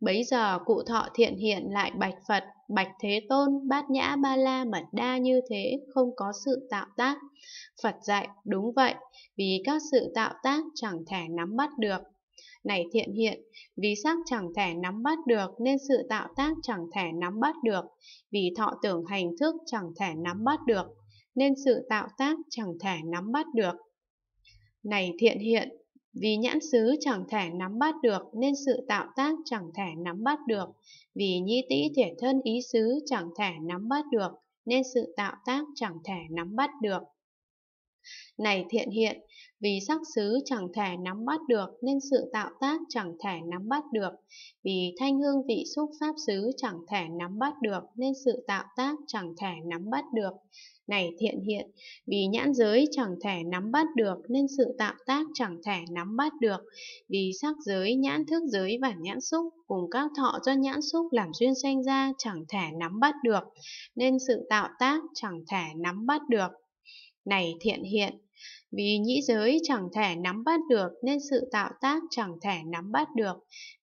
Bấy giờ cụ thọ thiện hiện lại bạch Phật, bạch Thế Tôn, bát nhã ba la mật đa như thế, không có sự tạo tác. Phật dạy, đúng vậy, vì các sự tạo tác chẳng thể nắm bắt được. Này thiện hiện, vì sắc chẳng thể nắm bắt được nên sự tạo tác chẳng thể nắm bắt được, vì thọ tưởng hành thức chẳng thể nắm bắt được nên sự tạo tác chẳng thể nắm bắt được. Này thiện hiện, vì nhãn xứ chẳng thể nắm bắt được nên sự tạo tác chẳng thể nắm bắt được. Vì nhi tĩ thể thân ý xứ chẳng thể nắm bắt được nên sự tạo tác chẳng thể nắm bắt được. Này thiện hiện, vì sắc xứ chẳng thể nắm bắt được nên sự tạo tác chẳng thể nắm bắt được. Vì thanh hương vị xúc pháp xứ chẳng thể nắm bắt được nên sự tạo tác chẳng thể nắm bắt được. Này thiện hiện, vì nhãn giới chẳng thể nắm bắt được nên sự tạo tác chẳng thể nắm bắt được. Vì sắc giới, nhãn thức giới và nhãn xúc cùng các thọ do nhãn xúc làm duyên sanh ra chẳng thể nắm bắt được nên sự tạo tác chẳng thể nắm bắt được này thiện hiện. Vì nhĩ giới chẳng thể nắm bắt được nên sự tạo tác chẳng thể nắm bắt được.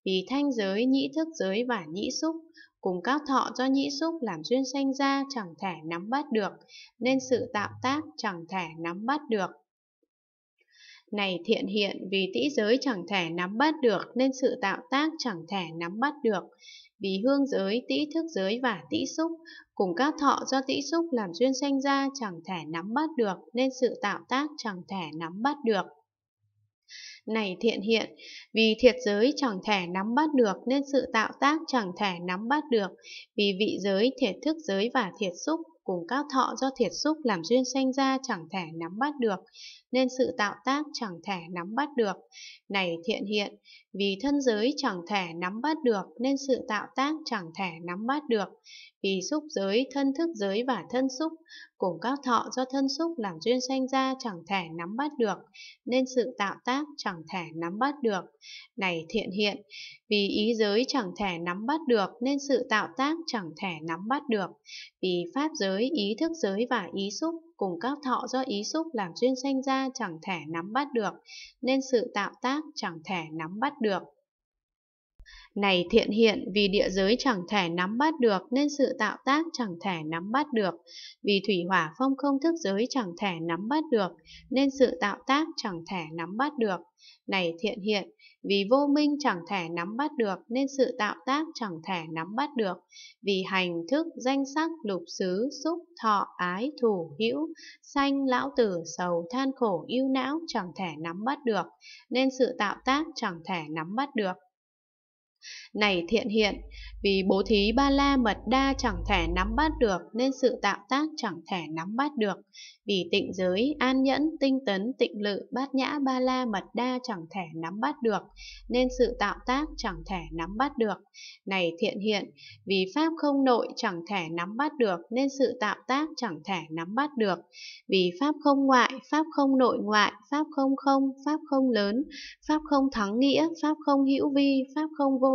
Vì thanh giới, nhĩ thức giới và nhĩ xúc cùng các thọ do nhĩ xúc làm duyên sanh ra chẳng thể nắm bắt được nên sự tạo tác chẳng thể nắm bắt được. Này thiện hiện vì tĩ giới chẳng thể nắm bắt được nên sự tạo tác chẳng thể nắm bắt được. Vì hương giới, tĩ thức giới và tĩ xúc cùng các thọ do tĩ xúc làm duyên sanh ra chẳng thể nắm bắt được nên sự tạo tác chẳng thể nắm bắt được. Này thiện hiện, vì thiệt giới chẳng thể nắm bắt được nên sự tạo tác chẳng thể nắm bắt được, vì vị giới, thiệt thức giới và thiệt xúc cùng các thọ do thiệt xúc làm duyên sanh ra chẳng thể nắm bắt được, nên sự tạo tác chẳng thể nắm bắt được. Này thiện hiện, vì thân giới chẳng thể nắm bắt được nên sự tạo tác chẳng thể nắm bắt được. Vì xúc giới, thân thức giới và thân xúc cùng các thọ do thân xúc làm duyên sanh ra chẳng thể nắm bắt được nên sự tạo tác chẳng thể nắm bắt được. Này thiện hiện, vì ý giới chẳng thể nắm bắt được nên sự tạo tác chẳng thể nắm bắt được. Vì pháp giới, ý thức giới và ý xúc cùng các thọ do ý xúc làm duyên sanh ra ta chẳng thể nắm bắt được, nên sự tạo tác chẳng thể nắm bắt được. Này thiện hiện vì địa giới chẳng thể nắm bắt được nên sự tạo tác chẳng thể nắm bắt được, vì thủy hỏa phong không thức giới chẳng thể nắm bắt được nên sự tạo tác chẳng thể nắm bắt được. Này thiện hiện vì vô minh chẳng thể nắm bắt được nên sự tạo tác chẳng thể nắm bắt được vì hành thức danh sắc lục xứ xúc thọ ái thủ hữu sanh lão tử sầu than khổ yêu não chẳng thể nắm bắt được nên sự tạo tác chẳng thể nắm bắt được này thiện hiện, vì bố thí ba la mật đa chẳng thể nắm bắt được nên sự tạo tác chẳng thể nắm bắt được. Vì tịnh giới, an nhẫn, tinh tấn, tịnh lự, bát nhã ba la mật đa chẳng thể nắm bắt được nên sự tạo tác chẳng thể nắm bắt được. Này thiện hiện, vì pháp không nội chẳng thể nắm bắt được nên sự tạo tác chẳng thể nắm bắt được. Vì pháp không ngoại, pháp không nội ngoại, pháp không không, pháp không lớn, pháp không thắng nghĩa, pháp không hữu vi, pháp không vô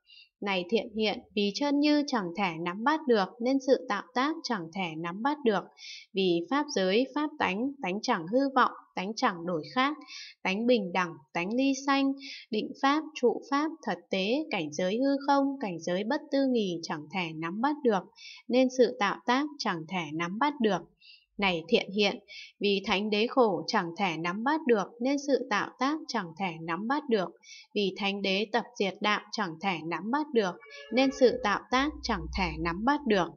Này thiện hiện, vì chân như chẳng thể nắm bắt được nên sự tạo tác chẳng thể nắm bắt được. Vì pháp giới, pháp tánh, tánh chẳng hư vọng, tánh chẳng đổi khác, tánh bình đẳng, tánh ly xanh, định pháp, trụ pháp, thật tế, cảnh giới hư không, cảnh giới bất tư nghì chẳng thể nắm bắt được, nên sự tạo tác chẳng thể nắm bắt được này thiện hiện, vì thánh đế khổ chẳng thể nắm bắt được nên sự tạo tác chẳng thể nắm bắt được, vì thánh đế tập diệt đạo chẳng thể nắm bắt được nên sự tạo tác chẳng thể nắm bắt được.